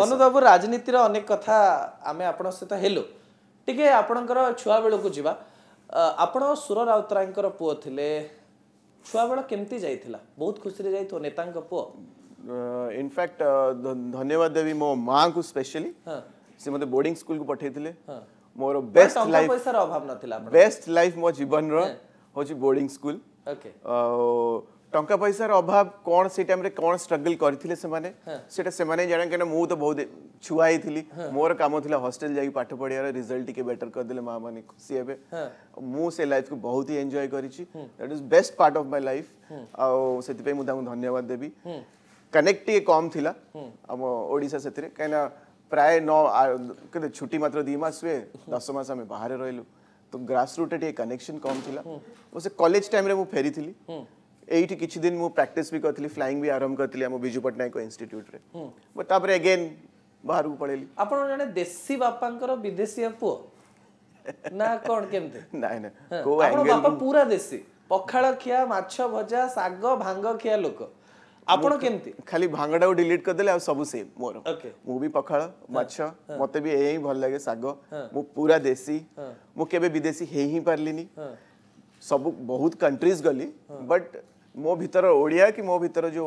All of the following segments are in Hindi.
ମନୋଜ ବାବୁ ରାଜନୀତିର ଅନେକ କଥା ଆମେ ଆପଣଙ୍କ ସହିତ ହେଲୁ ଟିକେ ଆପଣଙ୍କର ଛୁଆବେଳକୁ ଯିବା ଆପଣ ସୁର ରାଉତରାୟଙ୍କର ପୁଅ ଥିଲେ ଛୁଆବେଳ କେମିତି ଯାଇଥିଲା ବହୁତ ଖୁସିରେ ଯାଇଥିବ ନେତାଙ୍କ ପୁଅ ଇନଫ୍ୟାକ୍ଟ ଧନ୍ୟବାଦ ଦେବି ମୋ ମାଆଙ୍କୁ ସ୍ପେଶିଆଲି ସେ ମୋତେ ବୋର୍ଡିଂ ସ୍କୁଲକୁ ପଠାଇଥିଲେ ମୋର ବେଷ୍ଟ ଲାଇଫ୍ ପଇସାର ଅଭାବ ନଥିଲା ବେଷ୍ଟ ଲାଇଫ୍ ମୋ ଜୀବନର ହେଉଛି ବୋର୍ଡିଂ ସ୍କୁଲ टा पैसार अभाव कौन से टाइम कौन स्ट्रगल करते से से जाने के मुझे बहुत छुआ ही थी मोर काम हस्टेल हॉस्टल जाई पाठ पढिया रिजल्ट टी बेटर करदे माँ मैंने खुशी हे मुझे लाइफ को बहुत ही एंजय कर best part of my life I मुझे धन्यवाद देवी कनेक्ट के कम थिला हम हाँ। ओडिसा सेतिरे कैना प्राय नो छुट्टी मात्र दी मास हुए दस मस बाहर रही तो ग्रास रूट कनेक्शन कम थी ओसे कॉलेज टाइम रे मु फेरी थिली हाँ। ଏଇଠି କିଛି ଦିନ ମୁଁ ପ୍ରାକ୍ଟିସ୍ ବି କରିଥିଲି ଫ୍ଲାଇଂ ବି ଆରମ୍ଭ କରିଥିଲି ଆମ ବିଜୁ ପଟ୍ଟନାୟକ ଇନଷ୍ଟିଚ୍ୟୁଟ୍ରେ ବଟ୍ ତାପରେ ଏଗେନ୍ ବାହାରକୁ ପଳେଇଲି ଆପଣ ଜଣେ ଦେଶୀ ବାପାଙ୍କର ବିଦେଶୀ ପୁଅ ନା କ'ଣ କେମିତି ନାଇଁ ନାଇଁ କୋଉ ବାପା ପୁରା ଦେଶୀ ପଖାଳ ଖିଆ ମାଛ ଭଜା ଶାଗ ଭାଙ୍ଗ ଖିଆ ଲୋକ ଆପଣ କେମିତି ଖାଲି ଭାଙ୍ଗଟାକୁ ଡିଲିଟ୍ କରିଦେଲେ ଆଉ ସବୁ ସେମ୍ ମୋର ମୁଁ ବି ପଖାଳ ମାଛ ମତେ ବି ଏଇ ଭଲ ଲାଗେ ଶାଗ ମୁଁ ପୁରା ଦେଶୀ ମୁଁ କେବେ ବିଦେଶୀ ହେଇ ହିଁ ପାରିଲିନି ସବୁ ବହୁତ କଣ୍ଟ୍ରିଜ୍ ଗଲି ବଟ୍ मो भर ओडिया हाँ। कि मो भर जो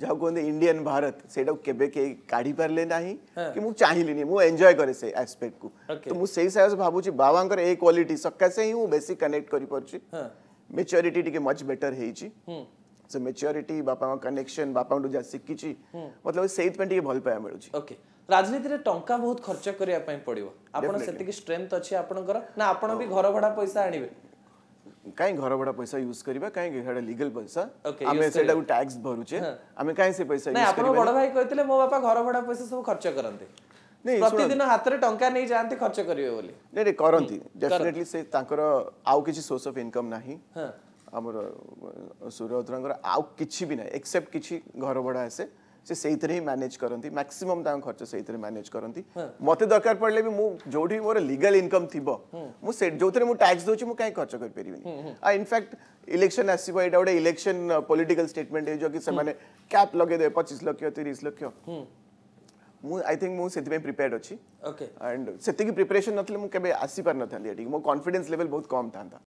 जहाँ कहते इंडियान भारत से के काढ़ी पारे ना कि चाहिए नहीं मुझे एंजय कैसे से आसपेक्ट को तो मुझे सही से भावुँ बाबा ए क्वाट सकाश ही मुझे कनेक्ट कर मेच्योरीटी मच बेटर हो सो मेच्योरी बापा कनेक्शन बापा जहाँ शिखी मतलब से भल पाए मिलूँ राजनीति में टाँचा बहुत खर्च करने पड़ो आपकी स्ट्रेन्थ अच्छे आप घर भड़ा पैसा आने कहीं घर बड़ा पैसा यूज करिबा कहीं हेडा लीगल पैसा हमें सेटा टैक्स भरुचे हमें हाँ। कहीं से पैसा यूज करिबा बड़ भाई कहतिले मो बापा घर बड़ा पैसा सब खर्च करन्ते नहीं प्रतिदिन हाथ रे टंका नै जानते खर्च करिवे बोली नहीं नहीं करन्ती डेफिनेटली से तांकर आउ किछि सोर्स ऑफ इनकम नाही हमर सूर्य अधरंगर आउ किछि भी नाही एक्सेप्ट किछि घर बड़ा ऐसे से से ही मैनेज करती मैक्सीम खर्च से मैनेज करती मत दरकार पड़े भी जो भी मोर लिगल इनकम थी मुझे जो थे टैक्स दूसरी मुझे कहीं खर्च कर पारि इनफैक्ट इलेक्शन आसा गोटे इलेक्शन पॉलिटिकल स्टेटमेंट हो कि क्या लगे पचीस लक्ष तीस लक्ष आई थिंक मुझे प्रिपेयर अच्छी एंड से प्रिपेरेसन नी आसी पार ना मो कन्फिडेन्स लेवल बहुत कम था